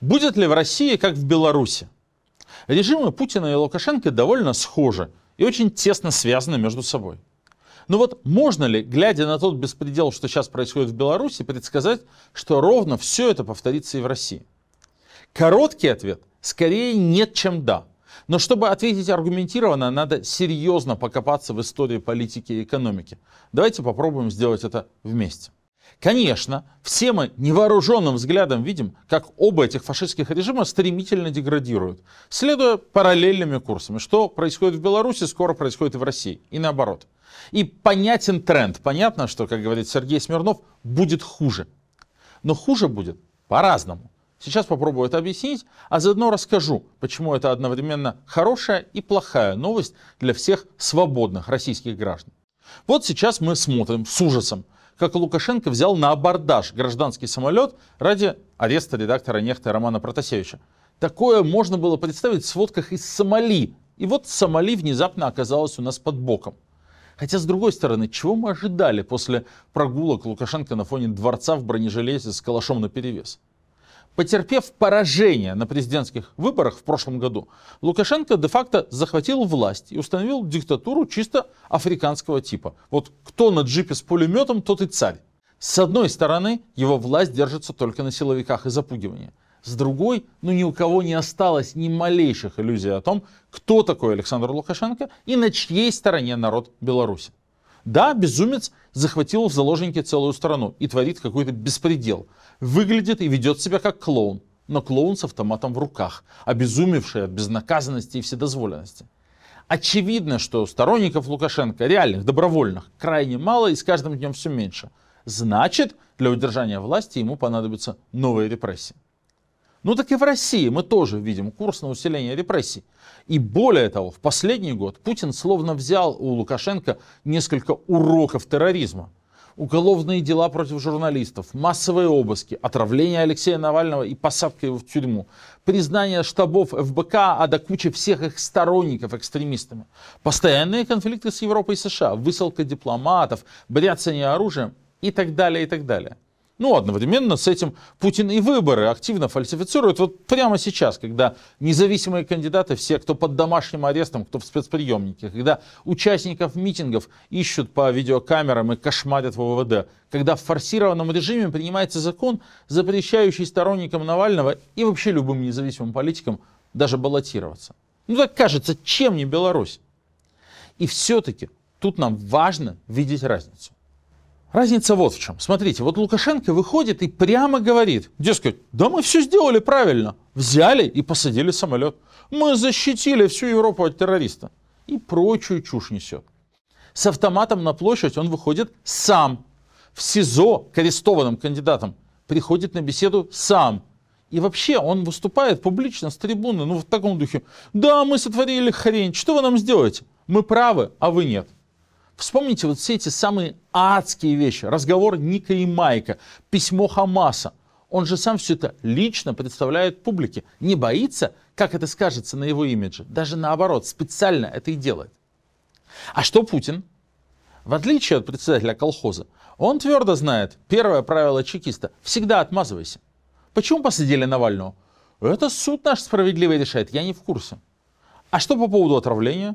Будет ли в России, как в Беларуси? Режимы Путина и Лукашенко довольно схожи и очень тесно связаны между собой. Но вот можно ли, глядя на тот беспредел, что сейчас происходит в Беларуси, предсказать, что ровно все это повторится и в России? Короткий ответ – скорее нет, чем да. Но чтобы ответить аргументированно, надо серьезно покопаться в истории политики и экономики. Давайте попробуем сделать это вместе. Конечно, все мы невооруженным взглядом видим, как оба этих фашистских режима стремительно деградируют, следуя параллельными курсами. Что происходит в Беларуси, скоро происходит и в России, и наоборот. И понятен тренд. Понятно, что, как говорит Сергей Смирнов, будет хуже. Но хуже будет по-разному. Сейчас попробую это объяснить, а заодно расскажу, почему это одновременно хорошая и плохая новость для всех свободных российских граждан. Вот сейчас мы смотрим с ужасом как Лукашенко взял на абордаж гражданский самолет ради ареста редактора Нехта Романа Протасевича. Такое можно было представить в сводках из Сомали. И вот Сомали внезапно оказалась у нас под боком. Хотя, с другой стороны, чего мы ожидали после прогулок Лукашенко на фоне дворца в бронежилете с калашом на перевес? Потерпев поражение на президентских выборах в прошлом году, Лукашенко де-факто захватил власть и установил диктатуру чисто африканского типа. Вот кто на джипе с пулеметом, тот и царь. С одной стороны, его власть держится только на силовиках и запугивании. С другой, ну ни у кого не осталось ни малейших иллюзий о том, кто такой Александр Лукашенко и на чьей стороне народ Беларуси. Да, безумец захватил в заложники целую страну и творит какой-то беспредел. Выглядит и ведет себя как клоун, но клоун с автоматом в руках, обезумевший от безнаказанности и вседозволенности. Очевидно, что сторонников Лукашенко, реальных, добровольных, крайне мало и с каждым днем все меньше. Значит, для удержания власти ему понадобятся новые репрессии. Ну так и в России мы тоже видим курс на усиление репрессий. И более того, в последний год Путин словно взял у Лукашенко несколько уроков терроризма. Уголовные дела против журналистов, массовые обыски, отравление Алексея Навального и посадка его в тюрьму, признание штабов ФБК, а до кучи всех их сторонников экстремистами, постоянные конфликты с Европой и США, высылка дипломатов, бряцание оружием и так далее, и так далее. Ну, одновременно с этим Путин и выборы активно фальсифицирует. Вот прямо сейчас, когда независимые кандидаты, все, кто под домашним арестом, кто в спецприемнике, когда участников митингов ищут по видеокамерам и кошмарят в ОВД, когда в форсированном режиме принимается закон, запрещающий сторонникам Навального и вообще любым независимым политикам даже баллотироваться. Ну так кажется, чем не Беларусь? И все-таки тут нам важно видеть разницу. Разница вот в чем. Смотрите, вот Лукашенко выходит и прямо говорит, дескать, да мы все сделали правильно. Взяли и посадили самолет. Мы защитили всю Европу от террориста. И прочую чушь несет. С автоматом на площадь он выходит сам. В СИЗО к арестованным кандидатам приходит на беседу сам. И вообще он выступает публично с трибуны, ну в таком духе. Да, мы сотворили хрень, что вы нам сделаете? Мы правы, а вы нет. Вспомните вот все эти самые адские вещи. Разговор Ника и Майка, письмо Хамаса. Он же сам все это лично представляет публике. Не боится, как это скажется на его имидже. Даже наоборот, специально это и делает. А что Путин? В отличие от председателя колхоза, он твердо знает, первое правило чекиста – всегда отмазывайся. Почему посадили Навального? Это суд наш справедливый решает, я не в курсе. А что по поводу отравления?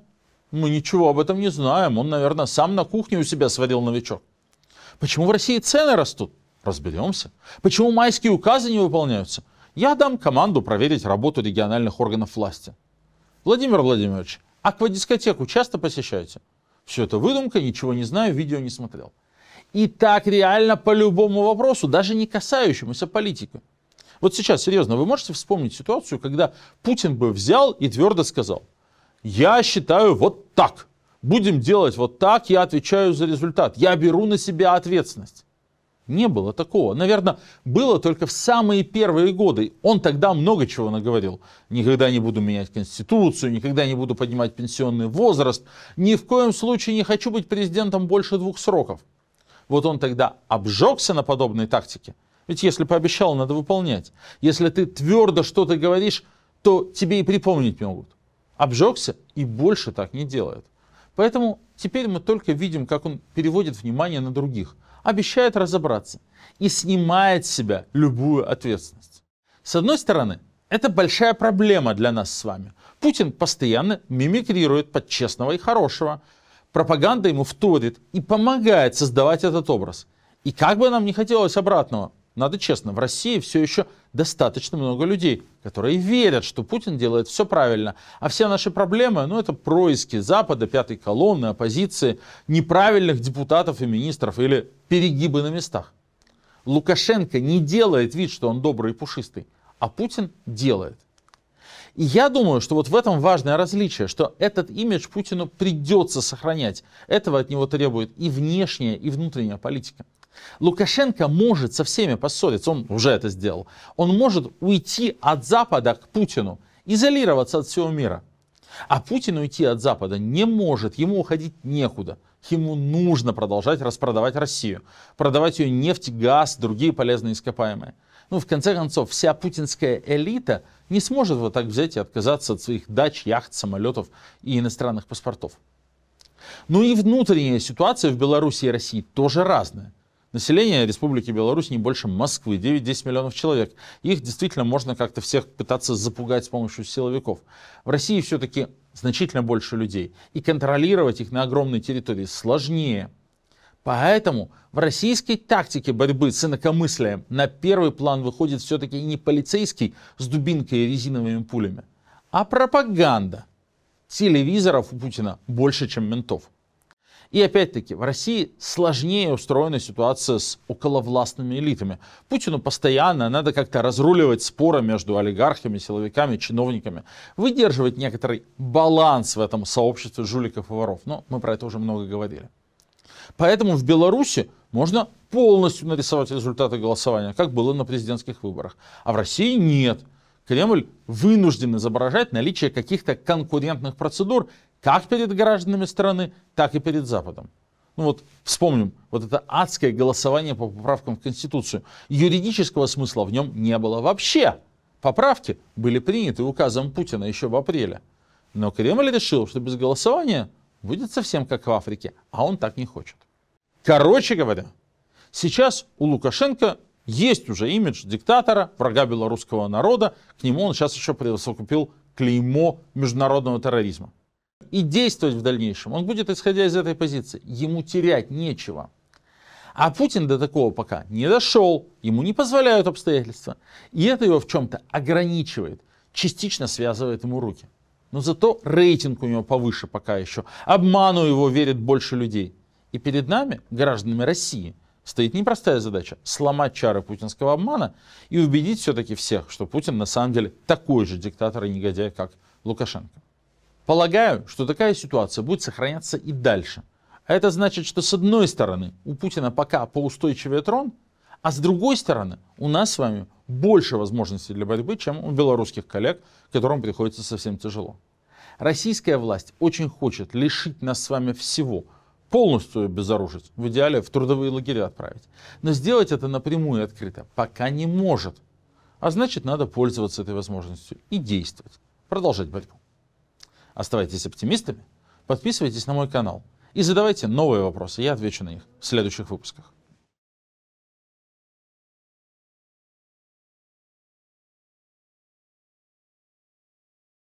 Мы ничего об этом не знаем. Он, наверное, сам на кухне у себя сварил новичок. Почему в России цены растут? Разберемся. Почему майские указы не выполняются? Я дам команду проверить работу региональных органов власти. Владимир Владимирович, аквадискотеку часто посещаете? Все это выдумка, ничего не знаю, видео не смотрел. И так реально по любому вопросу, даже не касающемуся политики. Вот сейчас, серьезно, вы можете вспомнить ситуацию, когда Путин бы взял и твердо сказал, я считаю вот так. Будем делать вот так, я отвечаю за результат. Я беру на себя ответственность. Не было такого. Наверное, было только в самые первые годы. Он тогда много чего наговорил. Никогда не буду менять Конституцию, никогда не буду поднимать пенсионный возраст. Ни в коем случае не хочу быть президентом больше двух сроков. Вот он тогда обжегся на подобной тактике. Ведь если пообещал, надо выполнять. Если ты твердо что-то говоришь, то тебе и припомнить могут обжегся и больше так не делает. Поэтому теперь мы только видим, как он переводит внимание на других, обещает разобраться и снимает с себя любую ответственность. С одной стороны, это большая проблема для нас с вами. Путин постоянно мимикрирует под честного и хорошего. Пропаганда ему вторит и помогает создавать этот образ. И как бы нам не хотелось обратного, надо честно, в России все еще достаточно много людей, которые верят, что Путин делает все правильно. А все наши проблемы, ну это происки Запада, пятой колонны, оппозиции, неправильных депутатов и министров или перегибы на местах. Лукашенко не делает вид, что он добрый и пушистый, а Путин делает. И я думаю, что вот в этом важное различие, что этот имидж Путину придется сохранять. Этого от него требует и внешняя, и внутренняя политика. Лукашенко может со всеми поссориться, он уже это сделал. Он может уйти от Запада к Путину, изолироваться от всего мира. А Путин уйти от Запада не может, ему уходить некуда. Ему нужно продолжать распродавать Россию, продавать ее нефть, газ, другие полезные ископаемые. Ну, в конце концов, вся путинская элита не сможет вот так взять и отказаться от своих дач, яхт, самолетов и иностранных паспортов. Ну и внутренняя ситуация в Беларуси и России тоже разная. Население Республики Беларусь не больше Москвы, 9-10 миллионов человек. Их действительно можно как-то всех пытаться запугать с помощью силовиков. В России все-таки значительно больше людей, и контролировать их на огромной территории сложнее. Поэтому в российской тактике борьбы с инакомыслием на первый план выходит все-таки не полицейский с дубинкой и резиновыми пулями, а пропаганда. Телевизоров у Путина больше, чем ментов. И опять-таки, в России сложнее устроена ситуация с околовластными элитами. Путину постоянно надо как-то разруливать споры между олигархами, силовиками, чиновниками, выдерживать некоторый баланс в этом сообществе жуликов и воров. Но мы про это уже много говорили. Поэтому в Беларуси можно полностью нарисовать результаты голосования, как было на президентских выборах. А в России нет. Кремль вынужден изображать наличие каких-то конкурентных процедур, как перед гражданами страны, так и перед Западом. Ну вот вспомним, вот это адское голосование по поправкам в Конституцию. Юридического смысла в нем не было вообще. Поправки были приняты указом Путина еще в апреле. Но Кремль решил, что без голосования будет совсем как в Африке, а он так не хочет. Короче говоря, сейчас у Лукашенко есть уже имидж диктатора, врага белорусского народа, к нему он сейчас еще присовокупил клеймо международного терроризма и действовать в дальнейшем, он будет исходя из этой позиции. Ему терять нечего. А Путин до такого пока не дошел, ему не позволяют обстоятельства. И это его в чем-то ограничивает, частично связывает ему руки. Но зато рейтинг у него повыше пока еще. Обману его верит больше людей. И перед нами, гражданами России, стоит непростая задача – сломать чары путинского обмана и убедить все-таки всех, что Путин на самом деле такой же диктатор и негодяй, как Лукашенко. Полагаю, что такая ситуация будет сохраняться и дальше. А это значит, что с одной стороны у Путина пока поустойчивый трон, а с другой стороны у нас с вами больше возможностей для борьбы, чем у белорусских коллег, которым приходится совсем тяжело. Российская власть очень хочет лишить нас с вами всего, полностью безоружить, в идеале в трудовые лагеря отправить. Но сделать это напрямую и открыто пока не может. А значит, надо пользоваться этой возможностью и действовать, продолжать борьбу. Оставайтесь оптимистами, подписывайтесь на мой канал и задавайте новые вопросы, я отвечу на них в следующих выпусках.